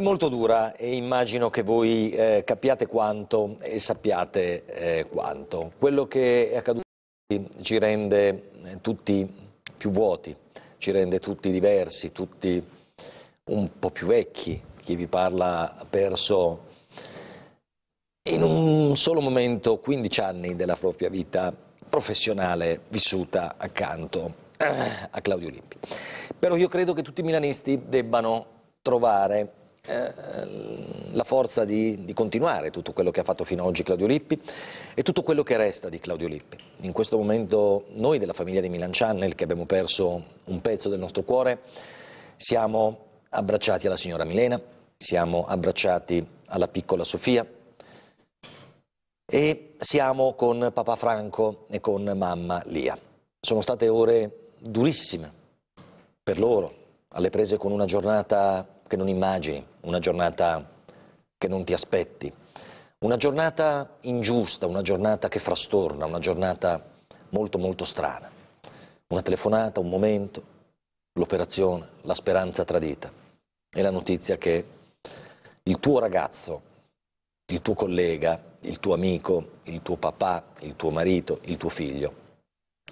È molto dura e immagino che voi eh, capiate quanto e sappiate eh, quanto. Quello che è accaduto ci rende eh, tutti più vuoti, ci rende tutti diversi, tutti un po' più vecchi. Chi vi parla ha perso in un solo momento 15 anni della propria vita professionale vissuta accanto eh, a Claudio Lippi. Però io credo che tutti i milanisti debbano trovare eh, la forza di, di, continuare tutto quello che ha fatto fino ad oggi Claudio Lippi e tutto quello che resta di Claudio Lippi. In questo momento noi della famiglia di Milan Channel, che abbiamo perso un pezzo del nostro cuore, siamo abbracciati alla signora Milena, siamo abbracciati alla piccola Sofia e siamo con papà Franco e con mamma Lia. Sono state ore durissime per loro, alle prese con una giornata che non immagini, una giornata che non ti aspetti, una giornata ingiusta, una giornata che frastorna, una giornata molto molto strana. Una telefonata, un momento, l'operazione, la speranza tradita e la notizia che il tuo ragazzo, il tuo collega, il tuo amico, il tuo papà, il tuo marito, il tuo figlio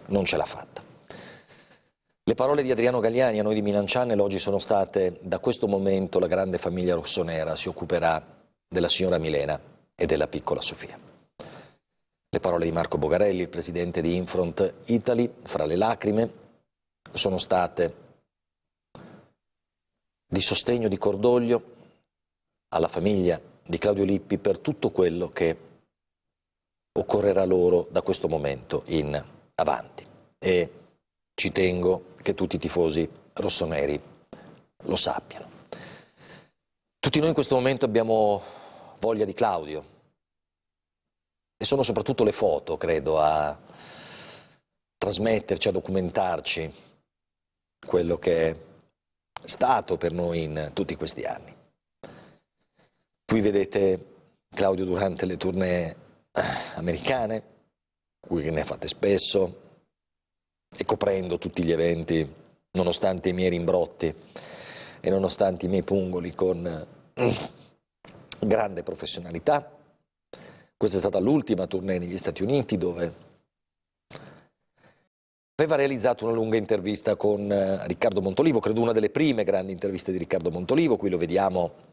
non ce l'ha fatta. Le parole di Adriano Gagliani a noi di Milan Channel oggi sono state da questo momento la grande famiglia rossonera si occuperà della signora Milena e della piccola Sofia. Le parole di Marco Bogarelli, il presidente di Infront Italy, fra le lacrime, sono state di sostegno, di cordoglio alla famiglia di Claudio Lippi per tutto quello che occorrerà loro da questo momento in avanti. E ci tengo che tutti i tifosi rossoneri lo sappiano. Tutti noi in questo momento abbiamo voglia di Claudio e sono soprattutto le foto, credo, a trasmetterci, a documentarci quello che è stato per noi in tutti questi anni. Qui vedete Claudio durante le tournée americane, qui ne ha fatte spesso, e coprendo tutti gli eventi, nonostante i miei rimbrotti e nonostante i miei pungoli con mm, grande professionalità. Questa è stata l'ultima tournée negli Stati Uniti dove aveva realizzato una lunga intervista con eh, Riccardo Montolivo, credo una delle prime grandi interviste di Riccardo Montolivo, qui lo vediamo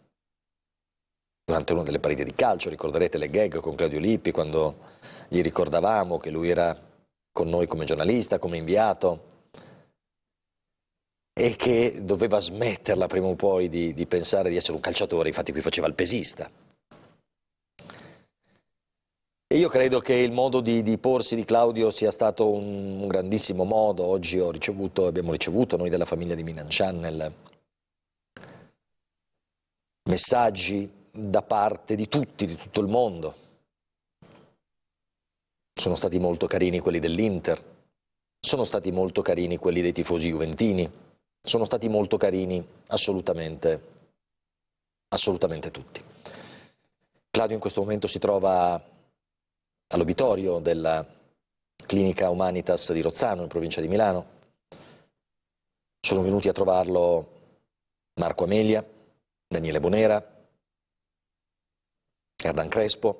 durante una delle partite di calcio, ricorderete le gag con Claudio Lippi quando gli ricordavamo che lui era con noi come giornalista, come inviato, e che doveva smetterla prima o poi di, di pensare di essere un calciatore, infatti qui faceva il pesista. E io credo che il modo di, di porsi di Claudio sia stato un, un grandissimo modo. Oggi ricevuto, abbiamo ricevuto noi della famiglia di Milan Channel messaggi da parte di tutti, di tutto il mondo sono stati molto carini quelli dell'Inter, sono stati molto carini quelli dei tifosi juventini, sono stati molto carini assolutamente, assolutamente tutti. Claudio in questo momento si trova all'obitorio della clinica Humanitas di Rozzano, in provincia di Milano. Sono venuti a trovarlo Marco Amelia, Daniele Bonera, Erdan Crespo,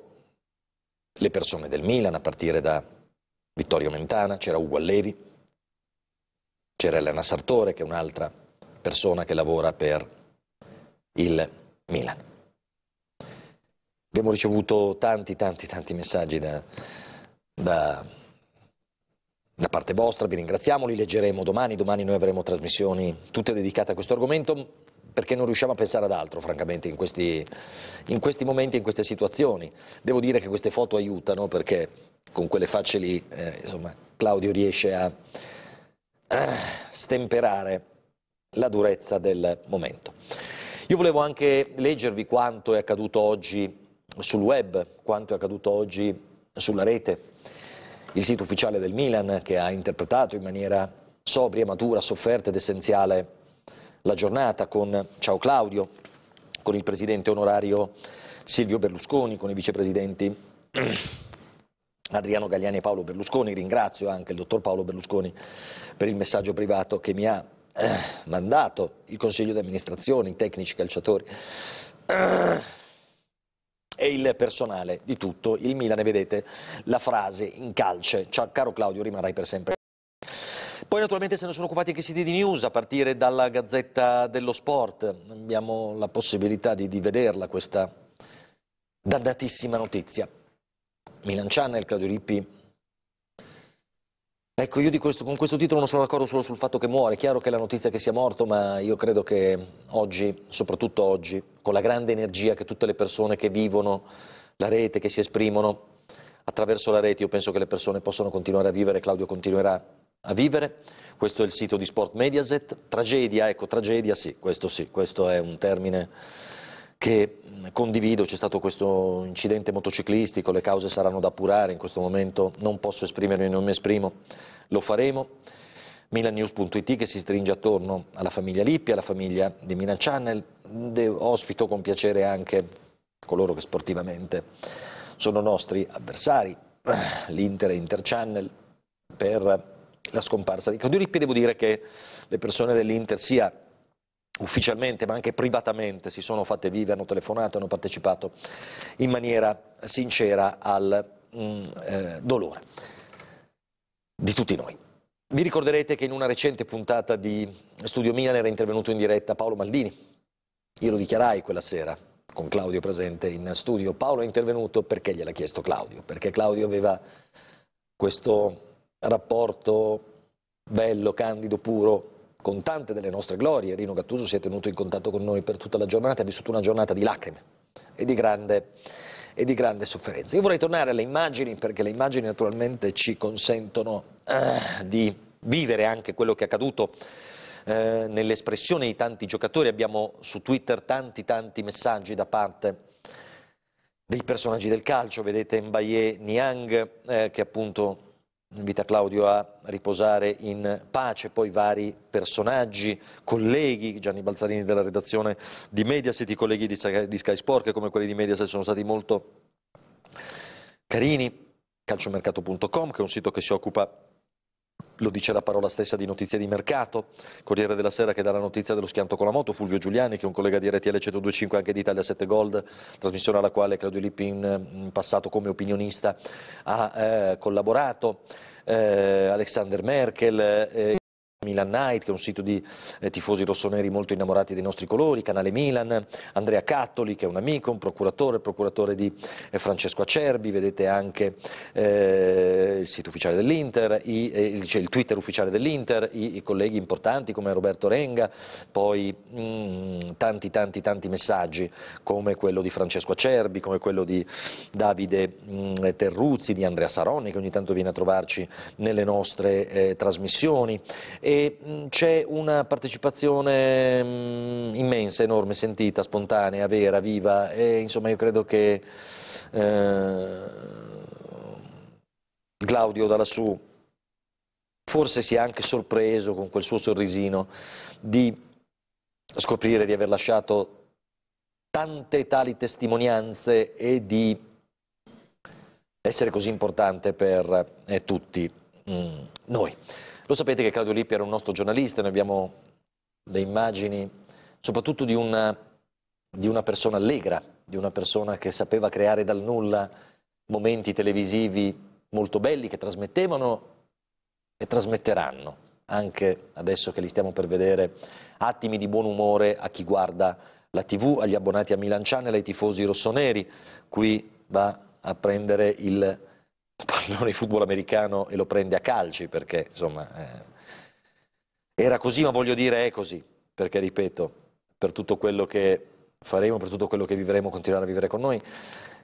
le persone del Milan, a partire da Vittorio Mentana, c'era Ugo Allevi, c'era Elena Sartore, che è un'altra persona che lavora per il Milan. Abbiamo ricevuto tanti, tanti, tanti messaggi da, da, da parte vostra, vi ringraziamo, li leggeremo domani, domani noi avremo trasmissioni tutte dedicate a questo argomento perché non riusciamo a pensare ad altro francamente in questi, in questi momenti, in queste situazioni. Devo dire che queste foto aiutano perché con quelle facce lì eh, insomma, Claudio riesce a, a eh, stemperare la durezza del momento. Io volevo anche leggervi quanto è accaduto oggi sul web, quanto è accaduto oggi sulla rete. Il sito ufficiale del Milan che ha interpretato in maniera sobria, matura, sofferta ed essenziale la giornata con Ciao Claudio, con il presidente onorario Silvio Berlusconi, con i vicepresidenti Adriano Gagliani e Paolo Berlusconi. Ringrazio anche il dottor Paolo Berlusconi per il messaggio privato che mi ha eh, mandato, il consiglio di amministrazione, i tecnici calciatori. Eh, e il personale di tutto il Milan, vedete la frase in calce, caro Claudio rimarrai per sempre poi naturalmente se ne sono occupati anche i siti di news, a partire dalla Gazzetta dello Sport. Abbiamo la possibilità di, di vederla questa dannatissima notizia. Milan Channel, Claudio Rippi. Ecco, io questo, con questo titolo non sono d'accordo solo sul fatto che muore, è chiaro che è la notizia che sia morto, ma io credo che oggi, soprattutto oggi, con la grande energia che tutte le persone che vivono la rete, che si esprimono attraverso la rete, io penso che le persone possano continuare a vivere, Claudio continuerà a vivere. Questo è il sito di Sport Mediaset. Tragedia, ecco, tragedia sì, questo sì, questo è un termine che condivido, c'è stato questo incidente motociclistico, le cause saranno da appurare, in questo momento non posso esprimermi, non mi esprimo, lo faremo. Milanews.it che si stringe attorno alla famiglia Lippi, alla famiglia di Milan Channel, ospito con piacere anche coloro che sportivamente sono nostri avversari, l'Inter e Inter Channel, per la scomparsa di Claudio Codiuric. Devo dire che le persone dell'Inter sia ufficialmente ma anche privatamente si sono fatte vive, hanno telefonato, hanno partecipato in maniera sincera al mh, mm, eh, dolore di tutti noi. Vi ricorderete che in una recente puntata di Studio Milan era intervenuto in diretta Paolo Maldini. Io lo dichiarai quella sera con Claudio presente in studio. Paolo è intervenuto perché gliel'ha chiesto Claudio, perché Claudio aveva questo rapporto bello, candido, puro con tante delle nostre glorie. Rino Gattuso si è tenuto in contatto con noi per tutta la giornata, ha vissuto una giornata di lacrime e di grande, e di grande sofferenza. Io vorrei tornare alle immagini perché le immagini naturalmente ci consentono eh, di vivere anche quello che è accaduto eh, nell'espressione di tanti giocatori. Abbiamo su Twitter tanti tanti messaggi da parte dei personaggi del calcio, vedete Mbaye Niang eh, che appunto invita Claudio a riposare in pace, poi vari personaggi, colleghi, Gianni Balzarini della redazione di Mediaset, i colleghi di Sky, di Sport che come quelli di Mediaset sono stati molto carini, calciomercato.com che è un sito che si occupa lo dice la parola stessa di notizie di mercato, Corriere della Sera che dà la notizia dello schianto con la moto, Fulvio Giuliani che è un collega di RTL 125 anche di Italia 7 Gold, trasmissione alla quale Claudio Lippi in, passato come opinionista ha eh, collaborato, eh, Alexander Merkel. Eh, Milan Night, che è un sito di eh, tifosi rossoneri molto innamorati dei nostri colori, Canale Milan, Andrea Cattoli, che è un amico, un procuratore, procuratore di eh, Francesco Acerbi, vedete anche eh, il sito ufficiale dell'Inter, i, eh, cioè il Twitter ufficiale dell'Inter, i, i, colleghi importanti come Roberto Renga, poi mh, mm, tanti tanti tanti messaggi come quello di Francesco Acerbi, come quello di Davide mh, mm, Terruzzi, di Andrea Saroni, che ogni tanto viene a trovarci nelle nostre eh, trasmissioni. E, Mm, c'è una partecipazione mh, mm, immensa, enorme, sentita, spontanea, vera, viva e insomma io credo che eh, Claudio da lassù forse sia anche sorpreso con quel suo sorrisino di scoprire di aver lasciato tante e tali testimonianze e di essere così importante per eh, tutti mh, mm, noi. Lo sapete che Claudio Lippi era un nostro giornalista, noi abbiamo le immagini soprattutto di una, di una persona allegra, di una persona che sapeva creare dal nulla momenti televisivi molto belli che trasmettevano e trasmetteranno, anche adesso che li stiamo per vedere, attimi di buon umore a chi guarda la TV, agli abbonati a Milan Channel, ai tifosi rossoneri. Qui va a prendere il pallone di football americano e lo prende a calci perché insomma eh, era così ma voglio dire è così perché ripeto per tutto quello che faremo per tutto quello che vivremo continuerà a vivere con noi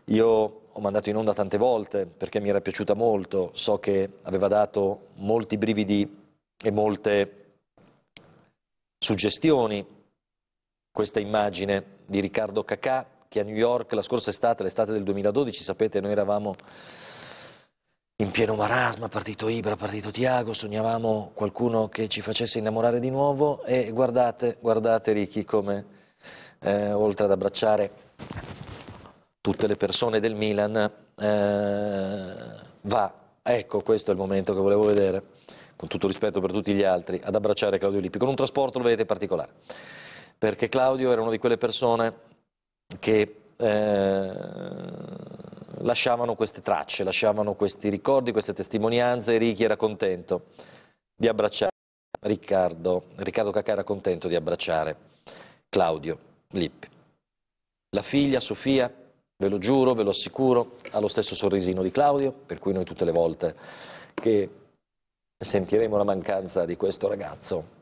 io ho mandato in onda tante volte perché mi era piaciuta molto so che aveva dato molti brividi e molte suggestioni questa immagine di Riccardo Cacà che a New York la scorsa estate, l'estate del 2012, sapete, noi eravamo in pieno marasma, partito Ibra, partito Tiago, sognavamo qualcuno che ci facesse innamorare di nuovo e guardate, guardate Ricky come eh, oltre ad abbracciare tutte le persone del Milan eh, va, ecco questo è il momento che volevo vedere, con tutto rispetto per tutti gli altri, ad abbracciare Claudio Lippi, con un trasporto lo vedete particolare, perché Claudio era una di quelle persone che... Eh, lasciavano queste tracce, lasciavano questi ricordi, queste testimonianze e Ricchi era contento di abbracciare Riccardo, Riccardo Cacà era contento di abbracciare Claudio Lippi. La figlia Sofia, ve lo giuro, ve lo assicuro, ha lo stesso sorrisino di Claudio, per cui noi tutte le volte che sentiremo la mancanza di questo ragazzo,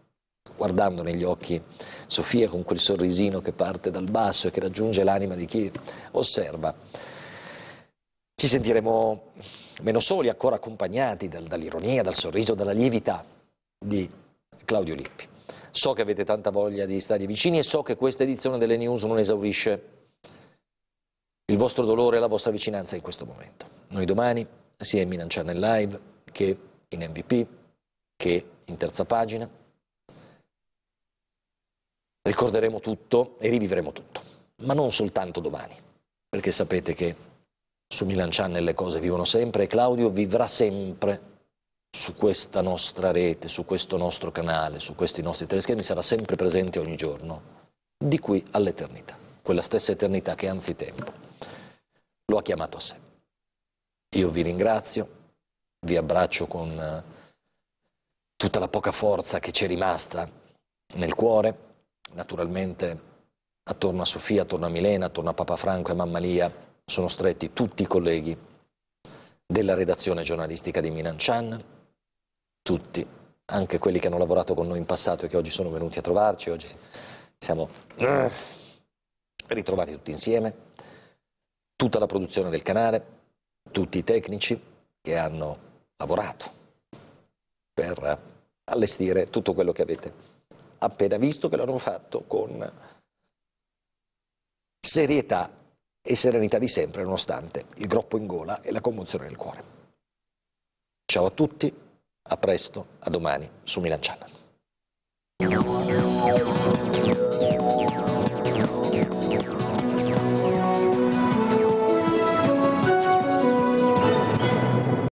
guardando negli occhi Sofia con quel sorrisino che parte dal basso e che raggiunge l'anima di chi osserva, ci sentiremo meno soli, ancora accompagnati dal, dall'ironia, dal sorriso, dalla lievità di Claudio Lippi. So che avete tanta voglia di stare vicini e so che questa edizione delle news non esaurisce il vostro dolore e la vostra vicinanza in questo momento. Noi domani, sia in Milan Channel Live che in MVP, che in terza pagina, ricorderemo tutto e rivivremo tutto, ma non soltanto domani, perché sapete che su Milan Channel le cose vivono sempre e Claudio vivrà sempre su questa nostra rete, su questo nostro canale, su questi nostri teleschermi, sarà sempre presente ogni giorno, di qui all'eternità, quella stessa eternità che anzitempo lo ha chiamato a sé. Io vi ringrazio, vi abbraccio con eh, tutta la poca forza che c'è rimasta nel cuore, naturalmente attorno a Sofia, attorno a Milena, attorno a Papa Franco e a Mamma Lia, sono stretti tutti i colleghi della redazione giornalistica di Minan Chan, tutti, anche quelli che hanno lavorato con noi in passato e che oggi sono venuti a trovarci, oggi siamo eh, ritrovati tutti insieme, tutta la produzione del canale, tutti i tecnici che hanno lavorato per allestire tutto quello che avete appena visto, che l'hanno fatto con serietà e serenità di sempre nonostante il groppo in gola e la commozione nel cuore. Ciao a tutti, a presto, a domani su Milan Channel.